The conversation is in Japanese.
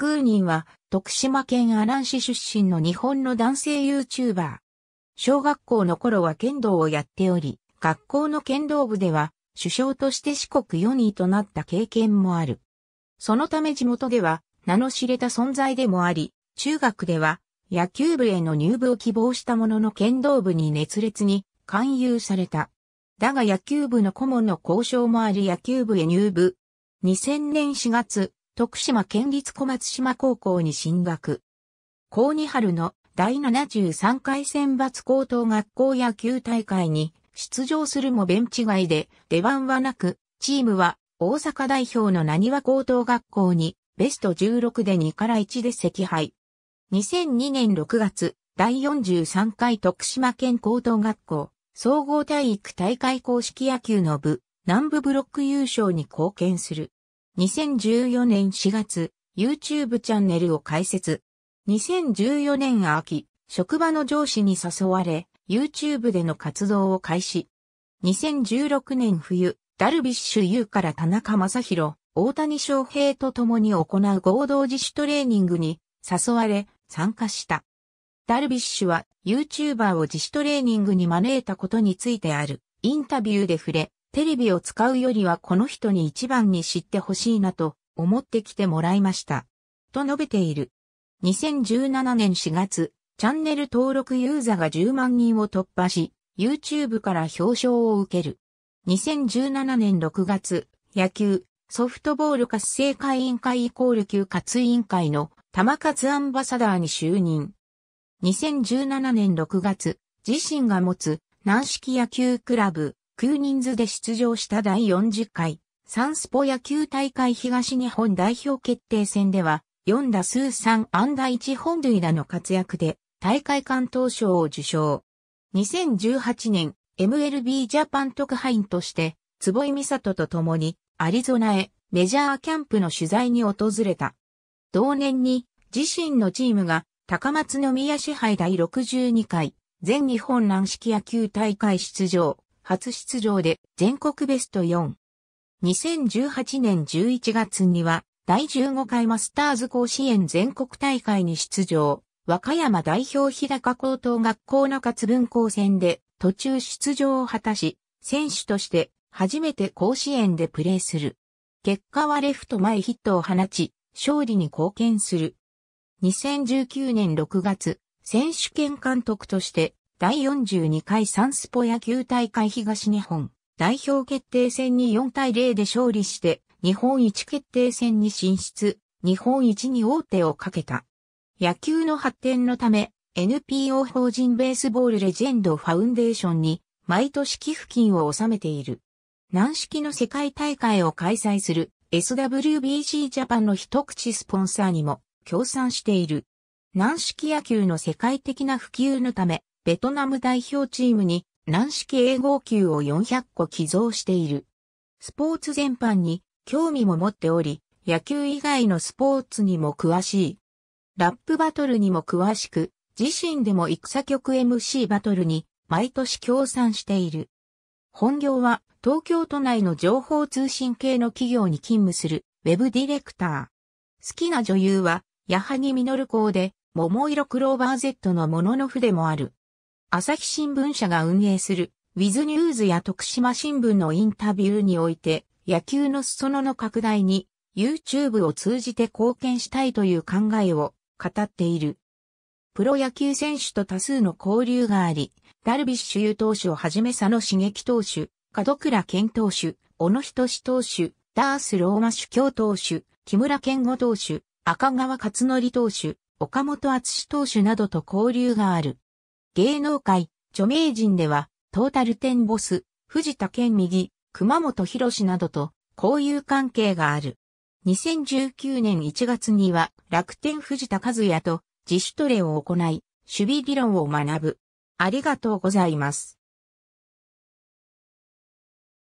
ク人は、徳島県阿南市出身の日本の男性 YouTuber。小学校の頃は剣道をやっており、学校の剣道部では、首相として四国4位となった経験もある。そのため地元では、名の知れた存在でもあり、中学では、野球部への入部を希望したものの剣道部に熱烈に勧誘された。だが野球部の顧問の交渉もあり野球部へ入部。2000年4月、徳島県立小松島高校に進学。高2春の第73回選抜高等学校野球大会に出場するもベンチ外で出番はなく、チームは大阪代表の何は高等学校にベスト16で2から1で惜敗。2002年6月、第43回徳島県高等学校総合体育大会公式野球の部、南部ブロック優勝に貢献する。2014年4月、YouTube チャンネルを開設。2014年秋、職場の上司に誘われ、YouTube での活動を開始。2016年冬、ダルビッシュ有から田中正宏、大谷翔平と共に行う合同自主トレーニングに誘われ参加した。ダルビッシュは YouTuber を自主トレーニングに招いたことについてあるインタビューで触れ、テレビを使うよりはこの人に一番に知ってほしいなと思ってきてもらいました。と述べている。2017年4月、チャンネル登録ユーザーが10万人を突破し、YouTube から表彰を受ける。2017年6月、野球、ソフトボール活性会委員会イコール級活委員会の玉勝アンバサダーに就任。2017年6月、自身が持つ軟式野球クラブ、9人数で出場した第40回、サンスポ野球大会東日本代表決定戦では、4打数3安打1本塁打の活躍で、大会関東賞を受賞。2018年、MLB ジャパン特派員として、坪井美里と共に、アリゾナへメジャーキャンプの取材に訪れた。同年に、自身のチームが、高松宮支配第62回、全日本軟式野球大会出場。初出場で全国ベスト4。2018年11月には第15回マスターズ甲子園全国大会に出場。和歌山代表日高高等学校中津分校戦で途中出場を果たし、選手として初めて甲子園でプレーする。結果はレフト前ヒットを放ち、勝利に貢献する。2019年6月、選手権監督として第42回サンスポ野球大会東日本代表決定戦に4対0で勝利して日本一決定戦に進出、日本一に王手をかけた。野球の発展のため NPO 法人ベースボールレジェンドファウンデーションに毎年寄付金を納めている。軟式の世界大会を開催する SWBC ジャパンの一口スポンサーにも協賛している。軟式野球の世界的な普及のためベトナム代表チームに軟式英語級を400個寄贈している。スポーツ全般に興味も持っており、野球以外のスポーツにも詳しい。ラップバトルにも詳しく、自身でも戦局 MC バトルに毎年協賛している。本業は東京都内の情報通信系の企業に勤務するウェブディレクター。好きな女優は矢作実子で桃色クローバー Z のもののでもある。朝日新聞社が運営する、ウィズニューズや徳島新聞のインタビューにおいて、野球の裾野の拡大に、YouTube を通じて貢献したいという考えを語っている。プロ野球選手と多数の交流があり、ダルビッシュ有投手をはじめ佐野茂樹投手、門倉健投手、小野仁志投手、ダースローマ主教投手、木村健吾投手、赤川勝則投手、岡本厚投手などと交流がある。芸能界、著名人では、トータルテンボス、藤田健右、熊本博士などと交友関係がある。2019年1月には楽天藤田和也と自主トレを行い、守備理論を学ぶ。ありがとうございます。